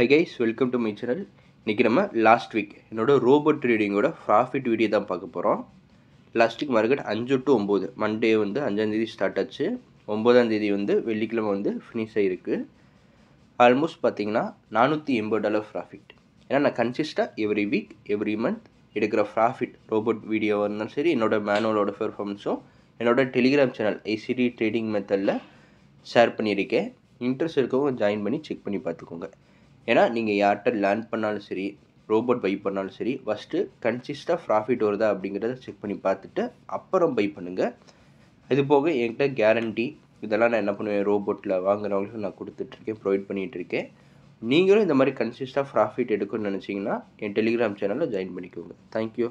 high guys welcome to my channel இன்றைக்கி நம்ம last week என்னோட ரோபோட் ட்ரேடிங்கோட ப்ராஃபிட் வீடியோ தான் பார்க்க போகிறோம் லாஸ்ட் வீக் மார்க்கெட் அஞ்சு டு ஒம்பது மண்டே வந்து அஞ்சாந்தேதி ஸ்டார்ட் ஆச்சு ஒம்பதாந்தேதி வந்து வெள்ளிக்கிழமை வந்து ஃபினிஷ் ஆகிருக்கு ஆல்மோஸ்ட் பார்த்தீங்கன்னா நானூற்றி எண்பது டாலர் ப்ராஃபிட் ஏன்னா நான் கன்சிஸ்டாக எவ்ரி வீக் எவ்ரி மந்த் எடுக்கிற ப்ராஃபிட் ரோபோட் வீடியோவாக இருந்தாலும் சரி என்னோடய மேனுவலோட பெர்ஃபார்மன்ஸும் என்னோடய டெலிகிராம் சேனல் ஐசிடி ட்ரேடிங் மெத்தடில் ஷேர் பண்ணியிருக்கேன் இன்ட்ரெஸ்ட் இருக்கவங்க ஜாயின் பண்ணி செக் பண்ணி பார்த்துக்கோங்க ஏன்னா நீங்கள் யார்கிட்ட லேர்ன் பண்ணாலும் சரி ரோபோட் பை பண்ணாலும் சரி ஃபஸ்ட்டு கன்சிஸ்டாக ப்ராஃபிட் வருதா அப்படிங்கிறத செக் பண்ணி பார்த்துட்டு அப்புறம் பை பண்ணுங்கள் இது போக என்கிட்ட கேரண்டி இதெல்லாம் நான் என்ன பண்ணுவேன் ரோபோட்டில் வாங்குறவங்களுக்கு நான் கொடுத்துட்ருக்கேன் ப்ரொவைட் பண்ணிகிட்ருக்கேன் நீங்களும் இந்த மாதிரி கன்சிஸ்டாக ப்ராஃபிட் எடுக்கணும்னு நினச்சிங்கன்னா என் டெலிகிராம் சேனலில் ஜாயின் பண்ணிக்கோங்க தேங்க்யூ